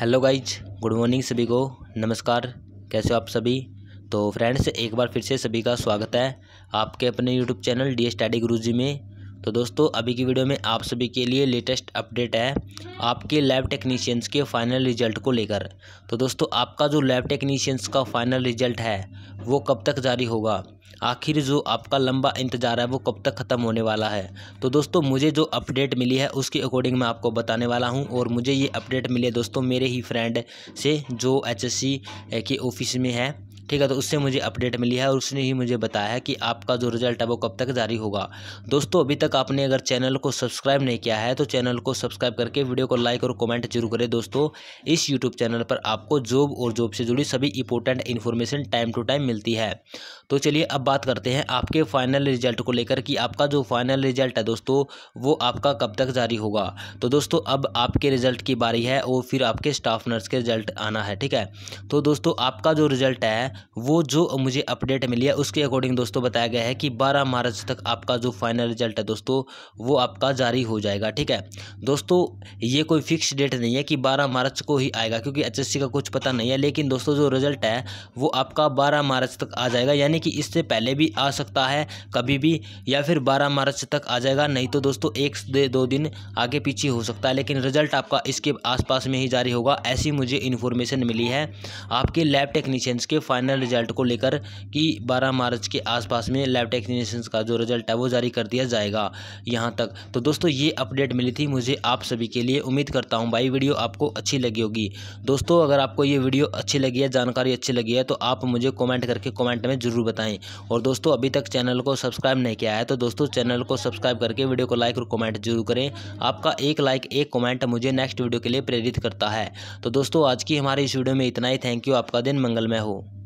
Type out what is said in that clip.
hello guys good morning सभी को नमस्कार कैसे हो आप सभी तो फ्रेंड्स एक बार फिर से सभी का स्वागत है आपके अपने YouTube channel the study Guruji में तो दोस्तों अभी की वीडियो में आप सभी के लिए लेटेस्ट अपडेट है आपके लैब टेक्नीशियंस के फाइनल रिजल्ट को लेकर तो दोस्तों आपका जो लैब टेक्नीशियंस का फाइनल रिजल्ट है वो कब तक जारी होगा आखिर जो आपका लंबा इंतज़ार है वो कब तक ख़त्म होने वाला है तो दोस्तों मुझे जो अपडेट मिली है उसके अकॉर्डिंग मैं आपको बताने वाला हूं और मुझे ये अपडेट मिली है दोस्तों मेरे ही फ्रेंड से जो एचएससी के ऑफिस में है ठीक है तो उससे मुझे अपडेट मिली है और उसने ही मुझे बताया है कि आपका जो रिज़ल्ट है वो कब तक जारी होगा दोस्तों अभी तक आपने अगर चैनल को सब्सक्राइब नहीं किया है तो चैनल को सब्सक्राइब करके वीडियो को लाइक और कॉमेंट जरूर करें दोस्तों इस यूट्यूब चैनल पर आपको जॉब और जॉब से जुड़ी सभी important information time to time मिलती है तो चलिए अब बात करते हैं आपके फाइनल रिजल्ट को लेकर कि आपका जो फाइनल रिजल्ट है दोस्तों वो आपका कब तक जारी होगा तो दोस्तों अब आपके रिजल्ट की बारी है और फिर आपके स्टाफ नर्स के रिजल्ट आना है ठीक है तो दोस्तों आपका जो रिजल्ट है वो जो मुझे अपडेट मिली है उसके अकॉर्डिंग दोस्तों बताया गया है कि 12 मार्च तक आपका जो फाइनल रिजल्ट है दोस्तों वो आपका जारी हो जाएगा ठीक है दोस्तों ये कोई फिक्स डेट नहीं है कि बारह मार्च को ही आएगा क्योंकि एच का कुछ पता नहीं है लेकिन दोस्तों जो रिजल्ट है वो आपका बारह मार्च तक आ जाएगा यानी कि इससे पहले भी आ सकता है कभी भी या फिर बारह मार्च तक आ जाएगा नहीं तो दोस्तों एक से दो दिन आगे पीछे हो सकता है लेकिन रिजल्ट आपका इसके आसपास में ही जारी होगा ऐसी मुझे इन्फॉर्मेशन मिली है आपके लैब टेक्नीशियंस के फाइनल फाइनल रिजल्ट को लेकर कि 12 मार्च के आसपास में लैब टेक्नीशियंस का जो रिजल्ट है वो जारी कर दिया जाएगा यहाँ तक तो दोस्तों ये अपडेट मिली थी मुझे आप सभी के लिए उम्मीद करता हूँ भाई वीडियो आपको अच्छी लगी होगी दोस्तों अगर आपको ये वीडियो अच्छी लगी है जानकारी अच्छी लगी है तो आप मुझे कॉमेंट करके कॉमेंट में ज़रूर बताएं और दोस्तों अभी तक चैनल को सब्सक्राइब नहीं किया है तो दोस्तों चैनल को सब्सक्राइब करके वीडियो को लाइक और कॉमेंट जरूर करें आपका एक लाइक एक कॉमेंट मुझे नेक्स्ट वीडियो के लिए प्रेरित करता है तो दोस्तों आज की हमारी इस वीडियो में इतना ही थैंक यू आपका दिन मंगलमय हो